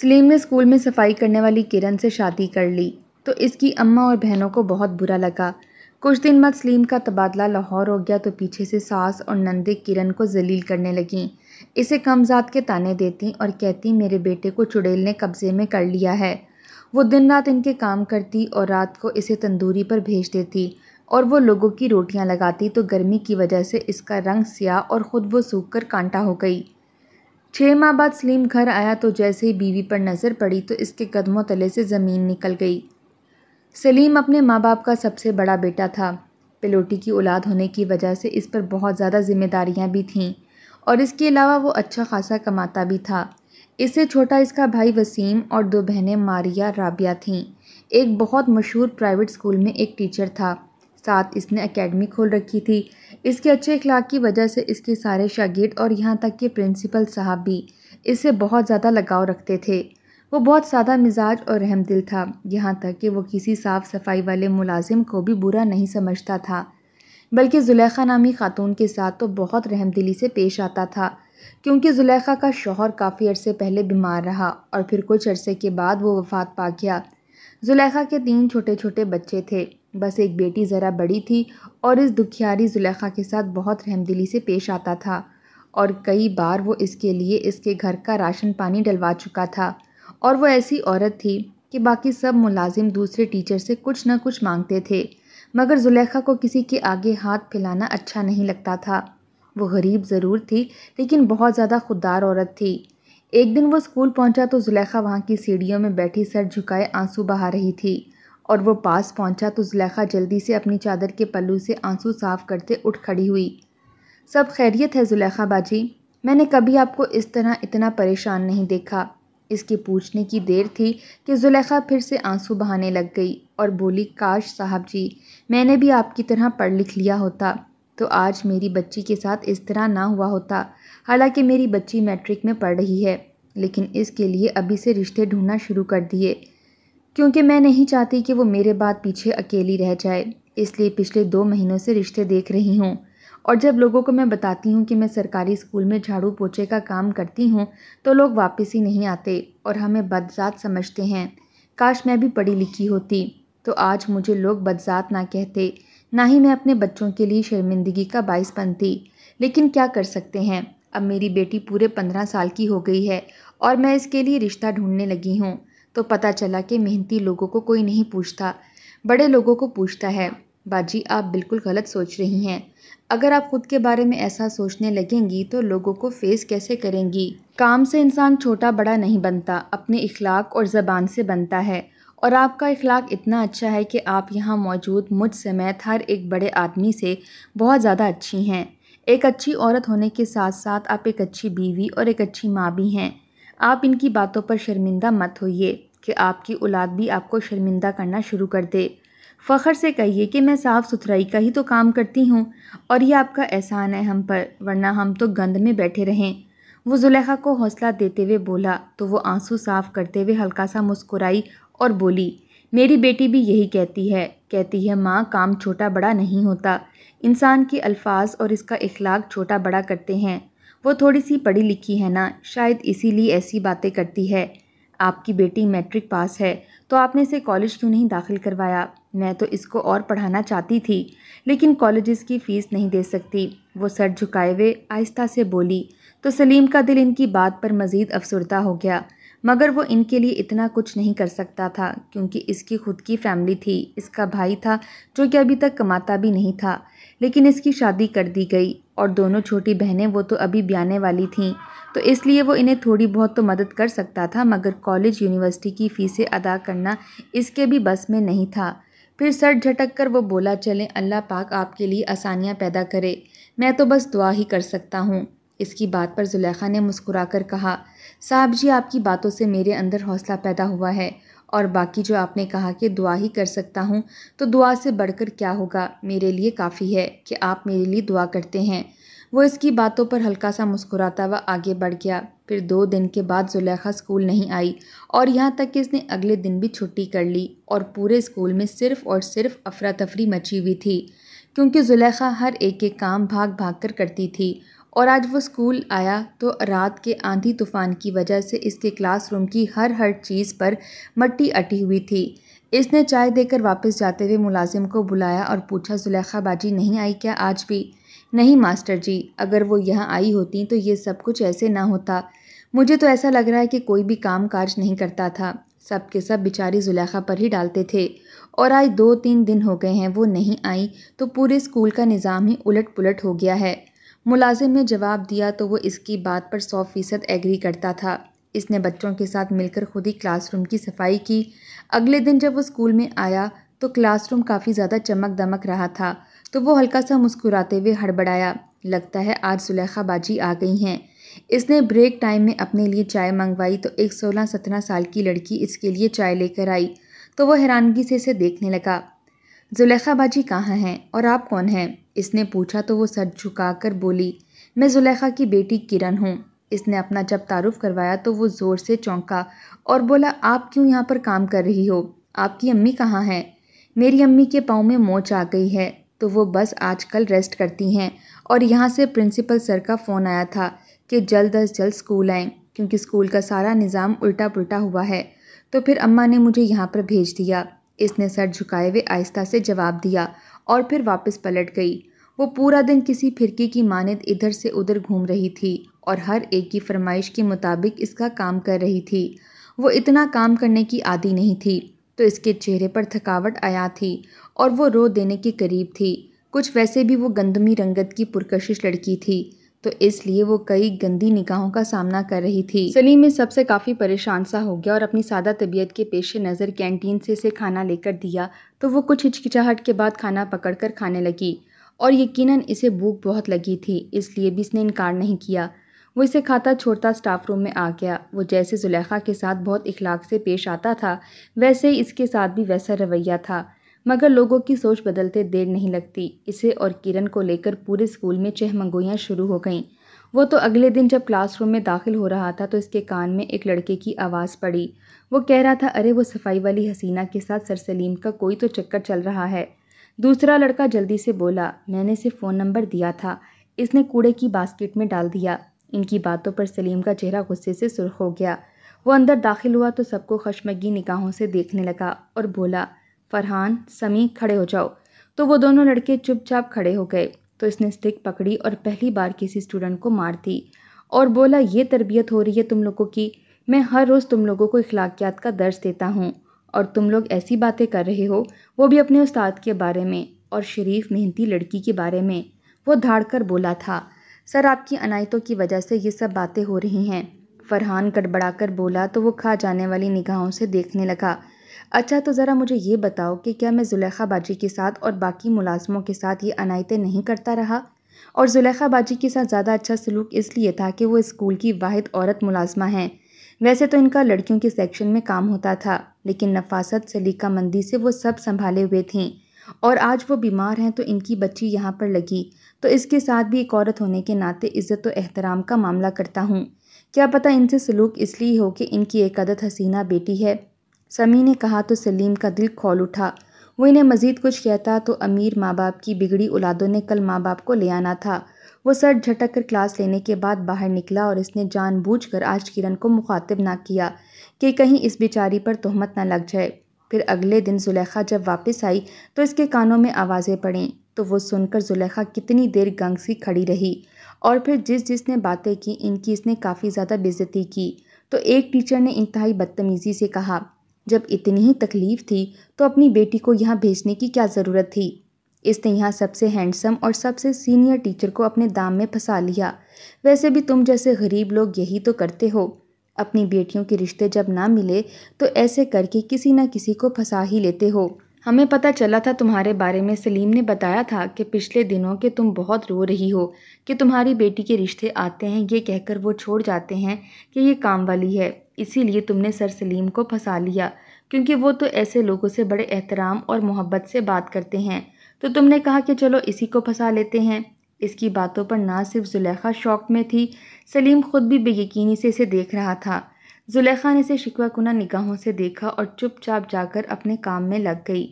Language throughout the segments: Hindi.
सलीम ने स्कूल में सफाई करने वाली किरण से शादी कर ली तो इसकी अम्मा और बहनों को बहुत बुरा लगा कुछ दिन बाद सलीम का तबादला लाहौर हो गया तो पीछे से सास और नंदे किरण को जलील करने लगीं इसे कमजात के ताने देती और कहती मेरे बेटे को चुड़ैल ने कब्ज़े में कर लिया है वो दिन रात इनके काम करती और रात को इसे तंदूरी पर भेज देती और वो लोगों की रोटियां लगाती तो गर्मी की वजह से इसका रंग सिया और ख़ुद वो सूख कर कांटा हो गई छः माह बाद सलीम घर आया तो जैसे ही बीवी पर नज़र पड़ी तो इसके कदमों तले से ज़मीन निकल गई सलीम अपने माँ बाप का सबसे बड़ा बेटा था पिलोटी की औलाद होने की वजह से इस पर बहुत ज़्यादा जिम्मेदारियाँ भी थीं और इसके अलावा वो अच्छा खासा कमाता भी था इससे छोटा इसका भाई वसीम और दो बहनें मारिया राबिया थीं एक बहुत मशहूर प्राइवेट स्कूल में एक टीचर था साथ इसने अकेडमी खोल रखी थी इसके अच्छे अखलाक की वजह से इसके सारे शागिर्द और यहाँ तक कि प्रिंसिपल साहब भी इससे बहुत ज़्यादा लगाव रखते थे वो बहुत सादा मिजाज और रहमदिल था यहाँ तक कि वो किसी साफ़ सफाई वाले मुलाजिम को भी बुरा नहीं समझता था बल्कि जुलेखा नामी खातून के साथ तो बहुत रहमदिली से पेश आता था क्योंकि जुलेखा का शोहर काफ़ी अरसे पहले बीमार रहा और फिर कुछ अरसे के बाद वो वफात पा गया जुलेखा के तीन छोटे छोटे बच्चे थे बस एक बेटी ज़रा बड़ी थी और इस दुखियारी जुलेखा के साथ बहुत रहमदिली से पेश आता था और कई बार वो इसके लिए इसके घर का राशन पानी डलवा चुका था और वो ऐसी औरत थी कि बाकी सब मुलाजिम दूसरे टीचर से कुछ ना कुछ मांगते थे मगर जुलेखा को किसी के आगे हाथ फैलाना अच्छा नहीं लगता था वो गरीब ज़रूर थी लेकिन बहुत ज़्यादा खुददार औरत थी एक दिन वो स्कूल पहुंचा तो जुलेखा वहाँ की सीढ़ियों में बैठी सर झुकाए आंसू बहा रही थी और वो पास पहुंचा तो जुलेखा जल्दी से अपनी चादर के पल्लू से आंसू साफ करते उठ खड़ी हुई सब खैरियत है जुलेखा बाजी मैंने कभी आपको इस तरह इतना परेशान नहीं देखा इसके पूछने की देर थी कि जुलेखा फिर से आंसू बहाने लग गई और बोली काश साहब जी मैंने भी आपकी तरह पढ़ लिख लिया होता तो आज मेरी बच्ची के साथ इस तरह ना हुआ होता हालांकि मेरी बच्ची मैट्रिक में पढ़ रही है लेकिन इसके लिए अभी से रिश्ते ढूंढना शुरू कर दिए क्योंकि मैं नहीं चाहती कि वो मेरे बाद पीछे अकेली रह जाए इसलिए पिछले दो महीनों से रिश्ते देख रही हूँ और जब लोगों को मैं बताती हूँ कि मैं सरकारी स्कूल में झाड़ू पोछे का काम करती हूँ तो लोग वापस ही नहीं आते और हमें बदजात समझते हैं काश मैं भी पढ़ी लिखी होती तो आज मुझे लोग बदजात ना कहते ना ही मैं अपने बच्चों के लिए शर्मिंदगी का बायस बनती लेकिन क्या कर सकते हैं अब मेरी बेटी पूरे पंद्रह साल की हो गई है और मैं इसके लिए रिश्ता ढूंढने लगी हूँ तो पता चला कि मेहनती लोगों को कोई नहीं पूछता बड़े लोगों को पूछता है बाजी आप बिल्कुल गलत सोच रही हैं अगर आप खुद के बारे में ऐसा सोचने लगेंगी तो लोगों को फेस कैसे करेंगी काम से इंसान छोटा बड़ा नहीं बनता अपने इखलाक और ज़बान से बनता है और आपका इखलाक इतना अच्छा है कि आप यहाँ मौजूद मुझ समेत हर एक बड़े आदमी से बहुत ज़्यादा अच्छी हैं एक अच्छी औरत होने के साथ साथ आप एक अच्छी बीवी और एक अच्छी माँ भी हैं आप इनकी बातों पर शर्मिंदा मत होइए कि आपकी औलाद भी आपको शर्मिंदा करना शुरू कर दे फ़ख्र से कहिए कि मैं साफ़ सुथराई का ही तो काम करती हूँ और ये आपका एहसान है हम पर वरना हम तो गंद में बैठे रहें वो जुलेखा को हौसला देते हुए बोला तो वो आंसू साफ करते हुए हल्का सा मुस्कुराई और बोली मेरी बेटी भी यही कहती है कहती है माँ काम छोटा बड़ा नहीं होता इंसान के अल्फाज और इसका इखलाक छोटा बड़ा करते हैं वो थोड़ी सी पढ़ी लिखी है ना शायद इसीलिए ऐसी बातें करती है आपकी बेटी मैट्रिक पास है तो आपने इसे कॉलेज क्यों नहीं दाखिल करवाया मैं तो इसको और पढ़ाना चाहती थी लेकिन कॉलेजेस की फ़ीस नहीं दे सकती वो सर झुकाए हुए आहिस्ता से बोली तो सलीम का दिल इनकी बात पर मज़ीद अफसरदा हो गया मगर वो इनके लिए इतना कुछ नहीं कर सकता था क्योंकि इसकी खुद की फैमिली थी इसका भाई था जो कि अभी तक कमाता भी नहीं था लेकिन इसकी शादी कर दी गई और दोनों छोटी बहनें वो तो अभी ब्याने वाली थीं तो इसलिए वो इन्हें थोड़ी बहुत तो मदद कर सकता था मगर कॉलेज यूनिवर्सिटी की फ़ीसें अदा करना इसके भी बस में नहीं था फिर सर झटक कर वो बोला चलें अल्लाह पाक आपके लिए आसानियाँ पैदा करे मैं तो बस दुआ ही कर सकता हूँ इसकी बात पर जुलेखा ने मुस्कुरा कर कहा साहब जी आपकी बातों से मेरे अंदर हौसला पैदा हुआ है और बाकी जो आपने कहा कि दुआ ही कर सकता हूँ तो दुआ से बढ़कर क्या होगा मेरे लिए काफ़ी है कि आप मेरे लिए दुआ करते हैं वो इसकी बातों पर हल्का सा मुस्कुराता हुआ आगे बढ़ गया फिर दो दिन के बाद जुलेखा स्कूल नहीं आई और यहाँ तक कि इसने अगले दिन भी छुट्टी कर ली और पूरे स्कूल में सिर्फ़ और सिर्फ अफरा तफरी मची हुई थी क्योंकि जुलेखा हर एक एक काम भाग भाग कर करती थी और आज वो स्कूल आया तो रात के आंधी तूफ़ान की वजह से इसके क्लासरूम की हर हर चीज़ पर मट्टी अटी हुई थी इसने चाय देकर वापस जाते हुए मुलाजिम को बुलाया और पूछा जुलेखा बाजी नहीं आई क्या आज भी नहीं मास्टर जी अगर वो यहाँ आई होती तो ये सब कुछ ऐसे ना होता मुझे तो ऐसा लग रहा है कि कोई भी काम काज नहीं करता था सब के सब बेचारी जुलेखा पर ही डालते थे और आज दो तीन दिन हो गए हैं वो नहीं आई तो पूरे स्कूल का निज़ाम ही उलट पुलट हो गया है मुलाजिम ने जवाब दिया तो वो इसकी बात पर सौ फ़ीसद एग्री करता था इसने बच्चों के साथ मिलकर खुद ही क्लासरूम की सफाई की अगले दिन जब वो स्कूल में आया तो क्लासरूम काफ़ी ज़्यादा चमक दमक रहा था तो वो हल्का सा मुस्कुराते हुए हड़बड़ाया लगता है आज सुलेखा बाजी आ गई हैं इसने ब्रेक टाइम में अपने लिए चाय मंगवाई तो एक सोलह सत्रह साल की लड़की इसके लिए चाय लेकर आई तो वो हैरानगी से इसे देखने लगा जुलेखा बाजी कहाँ हैं और आप कौन हैं इसने पूछा तो वो सर झुकाकर बोली मैं जुलेखा की बेटी किरण हूँ इसने अपना जब तारुफ करवाया तो वो ज़ोर से चौंका और बोला आप क्यों यहाँ पर काम कर रही हो आपकी अम्मी कहाँ हैं मेरी अम्मी के पाँव में मोच आ गई है तो वो बस आजकल रेस्ट करती हैं और यहाँ से प्रिंसिपल सर का फ़ोन आया था कि जल्द अज जल्द स्कूल आएँ क्योंकि स्कूल का सारा निज़ाम उल्टा पुल्टा हुआ है तो फिर अम्मा ने मुझे यहाँ पर भेज दिया इसने सर झुकाए हुए आहिस्ता से जवाब दिया और फिर वापस पलट गई वो पूरा दिन किसी फिरकी की मानद इधर से उधर घूम रही थी और हर एक की फरमाइश के मुताबिक इसका काम कर रही थी वो इतना काम करने की आदि नहीं थी तो इसके चेहरे पर थकावट आया थी और वो रो देने के करीब थी कुछ वैसे भी वो गंदमी रंगत की पुरकशिश लड़की थी तो इसलिए वो कई गंदी निगाहों का सामना कर रही थी सलीम इस सबसे काफ़ी परेशान सा हो गया और अपनी सादा तबीयत के पेश नज़र कैंटीन से इसे खाना लेकर दिया तो वो कुछ हिचकिचाहट के बाद खाना पकड़कर खाने लगी और यकीनन इसे भूख बहुत लगी थी इसलिए भी इसने इनकार नहीं किया वो इसे खाता छोड़ता स्टाफ रूम में आ गया वो जैसे जुलेखा के साथ बहुत इखलाक से पेश आता था वैसे ही इसके साथ भी वैसा रवैया था मगर लोगों की सोच बदलते देर नहीं लगती इसे और किरण को लेकर पूरे स्कूल में चहमंगोइयाँ शुरू हो गईं वो तो अगले दिन जब क्लासरूम में दाखिल हो रहा था तो इसके कान में एक लड़के की आवाज़ पड़ी वो कह रहा था अरे वो सफाई वाली हसीना के साथ सर सलीम का कोई तो चक्कर चल रहा है दूसरा लड़का जल्दी से बोला मैंने इसे फ़ोन नंबर दिया था इसने कूड़े की बास्केट में डाल दिया इनकी बातों पर सलीम का चेहरा गुस्से से सुर्ख हो गया वो अंदर दाखिल हुआ तो सबको खशमगी निगाहों से देखने लगा और बोला फरहान समी खड़े हो जाओ तो वो दोनों लड़के चुपचाप खड़े हो गए तो इसने स्टिक पकड़ी और पहली बार किसी स्टूडेंट को मार दी और बोला ये तरबियत हो रही है तुम लोगों की मैं हर रोज़ तुम लोगों को इखलाकियात का दर्ज देता हूँ और तुम लोग ऐसी बातें कर रहे हो वो भी अपने उस्ताद के बारे में और शरीफ मेहनती लड़की के बारे में वो धाड़ कर बोला था सर आपकी अनायतों की वजह से ये सब बातें हो रही हैं फरहान गड़बड़ाकर बोला तो वो खा जाने वाली निगाहों से देखने लगा अच्छा तो ज़रा मुझे ये बताओ कि क्या मैं जुलेखा बाजी के साथ और बाकी मुलाजमों के साथ ये अनायतें नहीं करता रहा और जुलेखा बाजी के साथ ज़्यादा अच्छा सलूक इसलिए था कि वो स्कूल की वाद औरत मुलाजमा हैं वैसे तो इनका लड़कियों के सेक्शन में काम होता था लेकिन नफासत सलीका मंदी से वो सब संभाले हुए थीं और आज वो बीमार हैं तो इनकी बच्ची यहाँ पर लगी तो इसके साथ भी एक औरत होने के नाते इज़्ज़त अहतराम तो एहतराम का मामला करता हूँ क्या पता इनसे सलूक इसलिए हो कि इनकी एक अदत हसीना बेटी है समी ने कहा तो सलीम का दिल खोल उठा वो इन्हें मज़ीद कुछ कहता तो अमीर माँ बाप की बिगड़ी औलादों ने कल माँ बाप को ले आना था वो सर झटक कर क्लास लेने के बाद बाहर निकला और इसने जानबूझकर आज किरण को मुखातिब ना किया कि कहीं इस बेचारी पर तहमत ना लग जाए फिर अगले दिन जुलेखा जब वापस आई तो इसके कानों में आवाज़ें पड़ीं तो वो सुनकर जुलेखा कितनी देर गंग सी खड़ी रही और फिर जिस जिसने बातें की इनकी इसने काफ़ी ज़्यादा बेजती की तो एक टीचर ने इंतहाई बदतमीज़ी से कहा जब इतनी ही तकलीफ़ थी तो अपनी बेटी को यहाँ भेजने की क्या ज़रूरत थी इसने यहाँ सबसे हैंडसम और सबसे सीनियर टीचर को अपने दाम में फंसा लिया वैसे भी तुम जैसे गरीब लोग यही तो करते हो अपनी बेटियों के रिश्ते जब ना मिले तो ऐसे करके किसी न किसी को फंसा ही लेते हो हमें पता चला था तुम्हारे बारे में सलीम ने बताया था कि पिछले दिनों के तुम बहुत रो रही हो कि तुम्हारी बेटी के रिश्ते आते हैं ये कहकर वो छोड़ जाते हैं कि ये काम वाली है इसीलिए तुमने सर सलीम को फंसा लिया क्योंकि वो तो ऐसे लोगों से बड़े एहतराम और मोहब्बत से बात करते हैं तो तुमने कहा कि चलो इसी को फंसा लेते हैं इसकी बातों पर ना सिर्फ जुलेखा शौक में थी सलीम खुद भी बेयकीनी से इसे देख रहा था जुलेखा ने इसे शिकवा कुना निगाहों से देखा और चुपचाप जाकर अपने काम में लग गई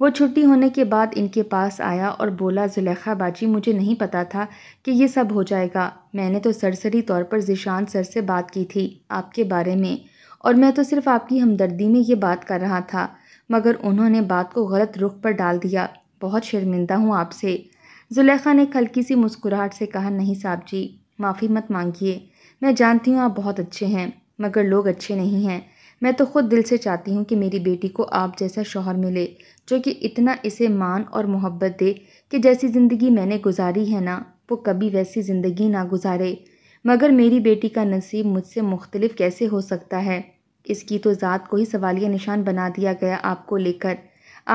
वो छुट्टी होने के बाद इनके पास आया और बोला जुलेखा बाजी मुझे नहीं पता था कि ये सब हो जाएगा मैंने तो सरसरी तौर पर जिशान सर से बात की थी आपके बारे में और मैं तो सिर्फ आपकी हमदर्दी में ये बात कर रहा था मगर उन्होंने बात को गलत रुख पर डाल दिया बहुत शर्मिंदा हूँ आपसे जुलेखा ने हल्की सी मुस्कुराहट से कहा नहीं साहब जी माफ़ी मत मांगिए मैं जानती हूँ आप बहुत अच्छे हैं मगर लोग अच्छे नहीं हैं मैं तो ख़ुद दिल से चाहती हूँ कि मेरी बेटी को आप जैसा शोहर मिले जो कि इतना इसे मान और मोहब्बत दे कि जैसी ज़िंदगी मैंने गुजारी है ना वो कभी वैसी ज़िंदगी ना गुजारे मगर मेरी बेटी का नसीब मुझसे मुख्तलिफ कैसे हो सकता है इसकी तो ज़ात को ही सवालिया निशान बना दिया गया आपको लेकर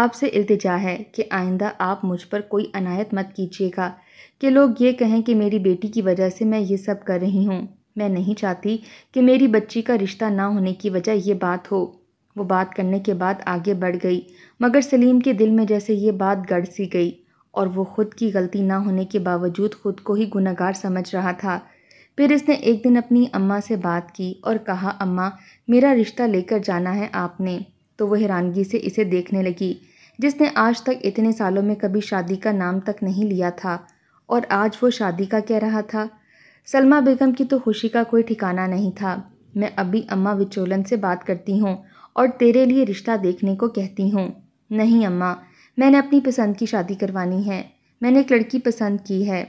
आपसे इल्तिजा है कि आइंदा आप मुझ पर कोई अनायत मत कीजिएगा कि लोग ये कहें कि मेरी बेटी की वजह से मैं ये सब कर रही हूँ मैं नहीं चाहती कि मेरी बच्ची का रिश्ता ना होने की वजह ये बात हो वो बात करने के बाद आगे बढ़ गई मगर सलीम के दिल में जैसे ये बात गढ़ सी गई और वो खुद की गलती ना होने के बावजूद खुद को ही गुनागार समझ रहा था फिर इसने एक दिन अपनी अम्मा से बात की और कहा अम्मा मेरा रिश्ता लेकर जाना है आपने तो वो हैरानगी से इसे देखने लगी जिसने आज तक इतने सालों में कभी शादी का नाम तक नहीं लिया था और आज वो शादी का कह रहा था सलमा बेगम की तो खुशी का कोई ठिकाना नहीं था मैं अभी अम्मा विचोलन से बात करती हूँ और तेरे लिए रिश्ता देखने को कहती हूँ नहीं अम्मा मैंने अपनी पसंद की शादी करवानी है मैंने एक लड़की पसंद की है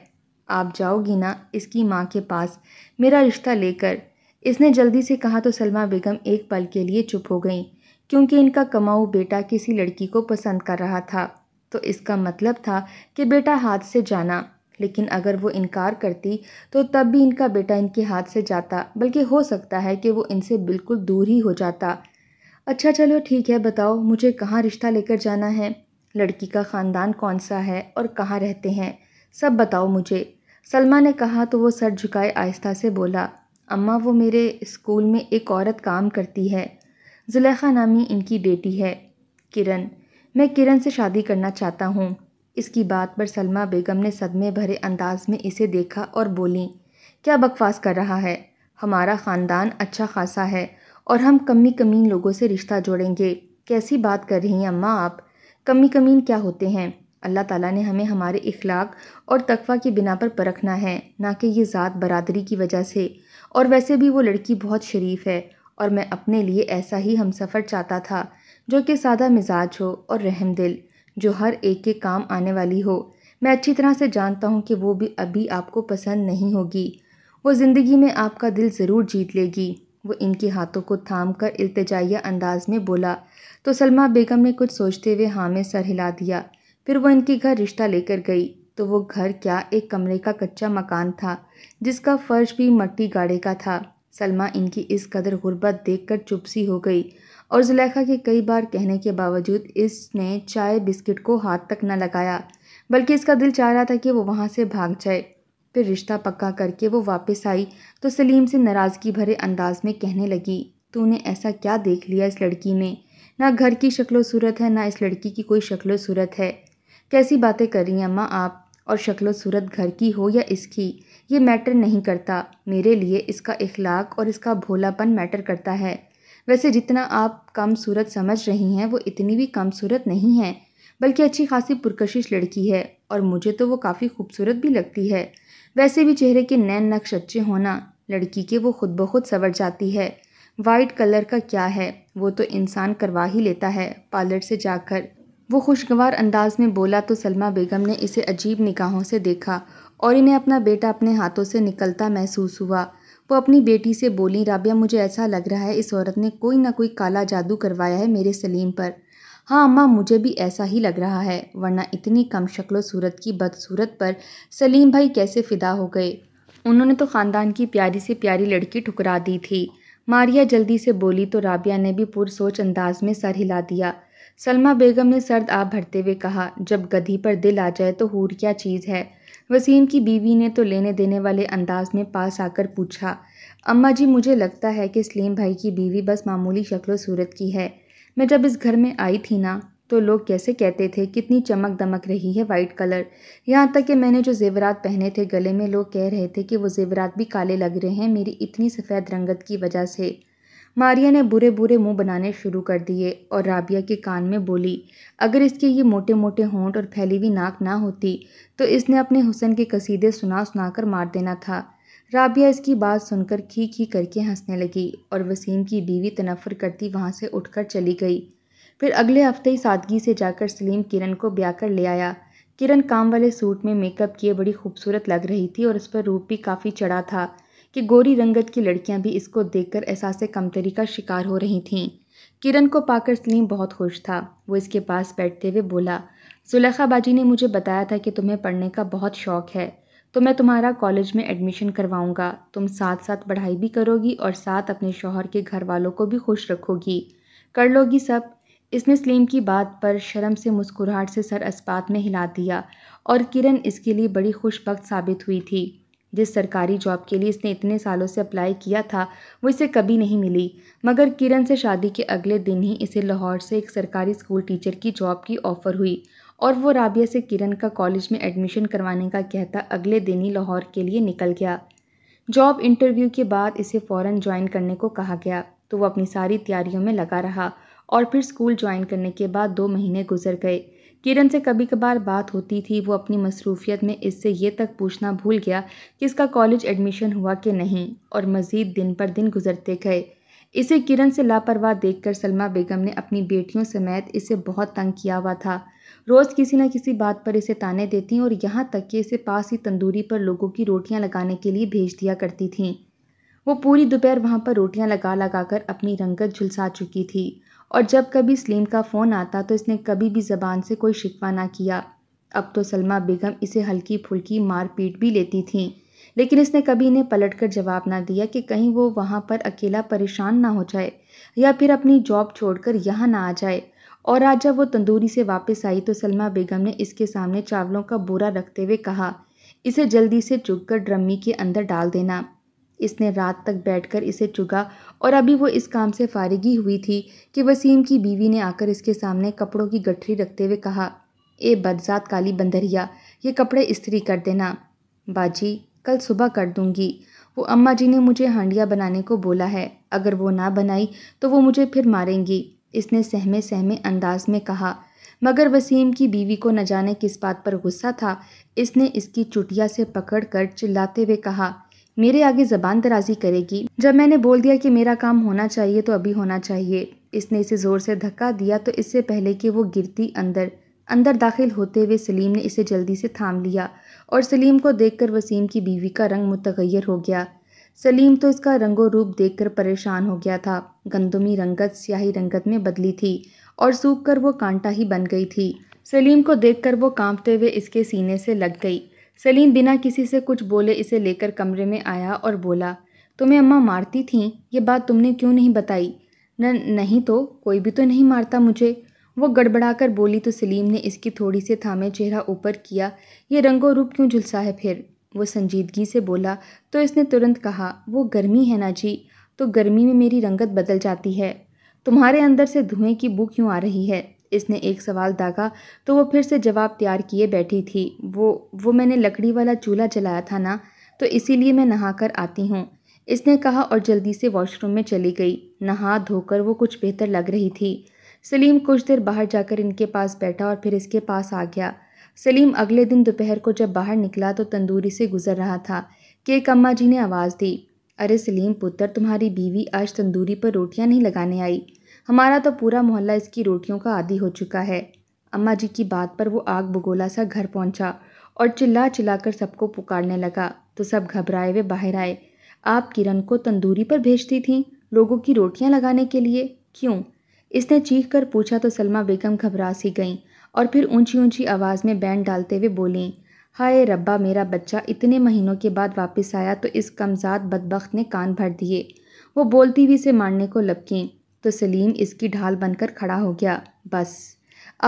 आप जाओगी ना इसकी माँ के पास मेरा रिश्ता लेकर इसने जल्दी से कहा तो सलमा बेगम एक पल के लिए चुप हो गई क्योंकि इनका कमाऊ बेटा किसी लड़की को पसंद कर रहा था तो इसका मतलब था कि बेटा हाथ से जाना लेकिन अगर वो इनकार करती तो तब भी इनका बेटा इनके हाथ से जाता बल्कि हो सकता है कि वो इनसे बिल्कुल दूर ही हो जाता अच्छा चलो ठीक है बताओ मुझे कहाँ रिश्ता लेकर जाना है लड़की का ख़ानदान कौन सा है और कहाँ रहते हैं सब बताओ मुझे सलमा ने कहा तो वो सर झुकाए आहिस्ता से बोला अम्मा वो मेरे स्कूल में एक औरत काम करती है जुलेखा नामी इनकी बेटी है किरण मैं किरण से शादी करना चाहता हूँ इसकी बात पर सलमा बेगम ने सदमे भरे अंदाज में इसे देखा और बोली क्या बकवास कर रहा है हमारा ख़ानदान अच्छा खासा है और हम कमी कमीन लोगों से रिश्ता जोड़ेंगे कैसी बात कर रही हैं अम्मा आप कमी कमीन क्या होते हैं अल्लाह ताला ने हमें हमारे इखलाक और तकवा की बिना पर परखना है ना कि ये ज़ात बरदरी की वजह से और वैसे भी वो लड़की बहुत शरीफ है और मैं अपने लिए ऐसा ही हम सफ़र चाहता था जो कि सादा मिजाज हो और रहम दिल जो हर एक के काम आने वाली हो मैं अच्छी तरह से जानता हूँ कि वो भी अभी आपको पसंद नहीं होगी वो ज़िंदगी में आपका दिल ज़रूर जीत लेगी वो इनके हाथों को थाम कर इल्तजाइया अंदाज में बोला तो सलमा बेगम ने कुछ सोचते हुए हाँ में सर हिला दिया फिर वो इनके घर रिश्ता लेकर गई तो वो घर क्या एक कमरे का कच्चा मकान था जिसका फर्श भी मट्टी गाड़े का था सलमा इनकी इस कदर गुर्बत देखकर चुप सी हो गई और जुलेखा के कई बार कहने के बावजूद इसने चाय बिस्किट को हाथ तक न लगाया बल्कि इसका दिल चाह रहा था कि वो वहाँ से भाग जाए फिर रिश्ता पक्का करके वो वापस आई तो सलीम से नाराज़गी भरे अंदाज में कहने लगी तूने ऐसा क्या देख लिया इस लड़की में ना घर की शक्लो सूरत है ना इस लड़की की कोई शक्लो सूरत है कैसी बातें कर रही हैं अम्मा आप और शक्लो सूरत घर की हो या इसकी ये मैटर नहीं करता मेरे लिए इसका इखलाक और इसका भोलापन मैटर करता है वैसे जितना आप कम सूरत समझ रही हैं वो इतनी भी कम सूरत नहीं है बल्कि अच्छी खासी पुरकशिश लड़की है और मुझे तो वो काफ़ी खूबसूरत भी लगती है वैसे भी चेहरे के नैन नक्श अच्छे होना लड़की के वो खुद ब खुद सवर जाती है वाइट कलर का क्या है वो तो इंसान करवा ही लेता है पार्लर से जाकर वो खुशगवार अंदाज में बोला तो सलमा बेगम ने इसे अजीब निगाहों से देखा और इन्हें अपना बेटा अपने हाथों से निकलता महसूस हुआ वो अपनी बेटी से बोली राबिया मुझे ऐसा लग रहा है इस औरत ने कोई ना कोई काला जादू करवाया है मेरे सलीम पर हाँ अम्मा मुझे भी ऐसा ही लग रहा है वरना इतनी कम शक्लो सूरत की बदसूरत पर सलीम भाई कैसे फ़िदा हो गए उन्होंने तो ख़ानदान की प्यारी से प्यारी लड़की ठुकरा दी थी मारिया जल्दी से बोली तो राबिया ने भी पुरसोच अंदाज में सर हिला दिया सलमा बेगम ने सर्द आप भरते हुए कहा जब गधी पर दिल आ जाए तो हूर क्या चीज़ है वसीम की बीवी ने तो लेने देने वाले अंदाज में पास आकर पूछा अम्मा जी मुझे लगता है कि सलीम भाई की बीवी बस मामूली शक्ल सूरत की है मैं जब इस घर में आई थी ना तो लोग कैसे कहते थे कितनी चमक दमक रही है वाइट कलर यहाँ तक कि मैंने जो जेवरात पहने थे गले में लोग कह रहे थे कि वो जेवरात भी काले लग रहे हैं मेरी इतनी सफ़ेद रंगत की वजह से मारिया ने बुरे बुरे मुंह बनाने शुरू कर दिए और राबिया के कान में बोली अगर इसके ये मोटे मोटे होंठ और फैली हुई नाक ना होती तो इसने अपने हुसन के कसीदे सुना सुना कर मार देना था राबिया इसकी बात सुनकर खी खी करके हंसने लगी और वसीम की बीवी तनफर करती वहाँ से उठकर चली गई फिर अगले हफ्ते ही सादगी से जाकर सलीम किरण को ब्याह कर ले आया किरण काम वाले सूट में मेकअप किए बड़ी खूबसूरत लग रही थी और उस पर रूप भी काफ़ी चढ़ा था कि गोरी रंगत की लड़कियां भी इसको देखकर एहसास कमतरी का शिकार हो रही थीं किरण को पाकर सलीम बहुत खुश था वो इसके पास बैठते हुए बोला सुलेखा बाजी ने मुझे बताया था कि तुम्हें पढ़ने का बहुत शौक़ है तो मैं तुम्हारा कॉलेज में एडमिशन करवाऊँगा तुम साथ साथ पढ़ाई भी करोगी और साथ अपने शोहर के घर वालों को भी खुश रखोगी कर लोगी सब इसने सलीम की बात पर शर्म से मुस्कुराहट से सर अस्पात में हिला दिया और किरण इसके लिए बड़ी खुशबक साबित हुई थी जिस सरकारी जॉब के लिए इसने इतने सालों से अप्लाई किया था वो इसे कभी नहीं मिली मगर किरण से शादी के अगले दिन ही इसे लाहौर से एक सरकारी स्कूल टीचर की जॉब की ऑफ़र हुई और वो राबिया से किरण का कॉलेज में एडमिशन करवाने का कहता अगले दिन ही लाहौर के लिए निकल गया जॉब इंटरव्यू के बाद इसे फ़ौरन ज्वाइन करने को कहा गया तो वो अपनी सारी तैयारियों में लगा रहा और फिर स्कूल ज्वाइन करने के बाद दो महीने गुजर गए किरण से कभी कभार बात होती थी वो अपनी मसरूफियत में इससे ये तक पूछना भूल गया कि इसका कॉलेज एडमिशन हुआ कि नहीं और मज़ीद दिन पर दिन गुजरते गए इसे किरण से लापरवाह देखकर सलमा बेगम ने अपनी बेटियों समेत इसे बहुत तंग किया हुआ था रोज़ किसी न किसी बात पर इसे ताने देती और यहाँ तक कि इसे पास ही तंदूरी पर लोगों की रोटियाँ लगाने के लिए भेज दिया करती थीं वो पूरी दोपहर वहाँ पर रोटियाँ लगा लगा कर अपनी रंगत झुलसा चुकी थी और जब कभी सलीम का फ़ोन आता तो इसने कभी भी ज़बान से कोई शिकवा ना किया अब तो सलमा बेगम इसे हल्की फुल्की मार पीट भी लेती थीं लेकिन इसने कभी इन्हें पलट कर जवाब ना दिया कि कहीं वो वहाँ पर अकेला परेशान ना हो जाए या फिर अपनी जॉब छोड़कर यहाँ ना आ जाए और आज जब वो तंदूरी से वापस आई तो सलमा बेगम ने इसके सामने चावलों का बोरा रखते हुए कहा इसे जल्दी से चुग कर ड्रमी के अंदर डाल देना इसने रात तक बैठकर इसे चुगा और अभी वो इस काम से फारिगी हुई थी कि वसीम की बीवी ने आकर इसके सामने कपड़ों की गठरी रखते हुए कहा ए बदजात काली बंदरिया ये कपड़े इस्त्री कर देना बाजी कल सुबह कर दूंगी वो अम्मा जी ने मुझे हांडिया बनाने को बोला है अगर वो ना बनाई तो वो मुझे फिर मारेंगी इसने सहमे सहमे अंदाज में कहा मगर वसीम की बीवी को न जाने किस बात पर गुस्सा था इसने इसकी चुटिया से पकड़ कर चिल्लाते हुए कहा मेरे आगे ज़बान दराजी करेगी जब मैंने बोल दिया कि मेरा काम होना चाहिए तो अभी होना चाहिए इसने इसे ज़ोर से धक्का दिया तो इससे पहले कि वो गिरती अंदर अंदर दाखिल होते हुए सलीम ने इसे जल्दी से थाम लिया और सलीम को देखकर वसीम की बीवी का रंग मुतगैर हो गया सलीम तो इसका रंगो रूप कर परेशान हो गया था गंदमी रंगत स्याही रंगत में बदली थी और सूख कर वो कांटा ही बन गई थी सलीम को देखकर वो कांपते हुए इसके सीने से लग गई सलीम बिना किसी से कुछ बोले इसे लेकर कमरे में आया और बोला तुम्हें अम्मा मारती थीं ये बात तुमने क्यों नहीं बताई न नहीं तो कोई भी तो नहीं मारता मुझे वो गड़बड़ाकर बोली तो सलीम ने इसकी थोड़ी से थामे चेहरा ऊपर किया ये रंगो रूप क्यों झुलसा है फिर वो संजीदगी से बोला तो इसने तुरंत कहा वो गर्मी है ना जी तो गर्मी में मेरी रंगत बदल जाती है तुम्हारे अंदर से धुएं की बू क्यों आ रही है इसने एक सवाल दागा तो वो फिर से जवाब तैयार किए बैठी थी वो वो मैंने लकड़ी वाला चूल्हा जलाया था ना तो इसीलिए मैं नहा कर आती हूँ इसने कहा और जल्दी से वॉशरूम में चली गई नहा धोकर वो कुछ बेहतर लग रही थी सलीम कुछ देर बाहर जाकर इनके पास बैठा और फिर इसके पास आ गया सलीम अगले दिन दोपहर को जब बाहर निकला तो तंदूरी से गुजर रहा था केक अम्मा जी ने आवाज़ दी अरे सलीम पुत्र तुम्हारी बीवी आज तंदूरी पर रोटियां नहीं लगाने आई हमारा तो पूरा मोहल्ला इसकी रोटियों का आदि हो चुका है अम्मा जी की बात पर वो आग बगोला सा घर पहुंचा और चिल्ला चिल्ला कर सबको पुकारने लगा तो सब घबराए हुए बाहर आए आप किरण को तंदूरी पर भेजती थी लोगों की रोटियां लगाने के लिए क्यों इसने चीख कर पूछा तो सलमा बेगम घबरा सी गईं और फिर ऊंची ऊंची आवाज़ में बैंड डालते हुए बोलें हाय रब्बा मेरा बच्चा इतने महीनों के बाद वापस आया तो इस कमज़ात बदबख्त ने कान भर दिए वो बोलती हुई से मारने को लपकें तो सलीम इसकी ढाल बनकर खड़ा हो गया बस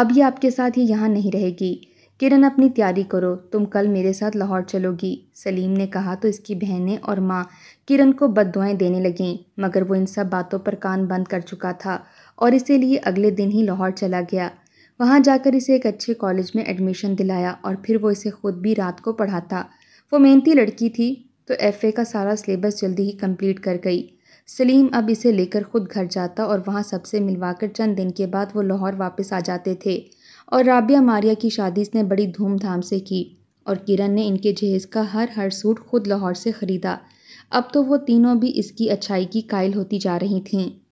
अब ये आपके साथ ही यहाँ नहीं रहेगी किरण अपनी तैयारी करो तुम कल मेरे साथ लाहौर चलोगी सलीम ने कहा तो इसकी बहनें और माँ किरण को दुआएँ देने लगें मगर वो इन सब बातों पर कान बंद कर चुका था और इसीलिए अगले दिन ही लाहौर चला गया वहाँ जाकर इसे एक अच्छे कॉलेज में एडमिशन दिलाया और फिर वो इसे खुद भी रात को पढ़ाता वो मेहनती लड़की थी तो एफ़ का सारा सिलेबस जल्दी ही कम्प्लीट कर गई सलीम अब इसे लेकर खुद घर जाता और वहाँ सबसे मिलवाकर चंद दिन के बाद वो लाहौर वापस आ जाते थे और राबिया मारिया की शादी इसने बड़ी धूमधाम से की और किरण ने इनके जहेज का हर हर सूट खुद लाहौर से ख़रीदा अब तो वो तीनों भी इसकी अच्छाई की कायल होती जा रही थीं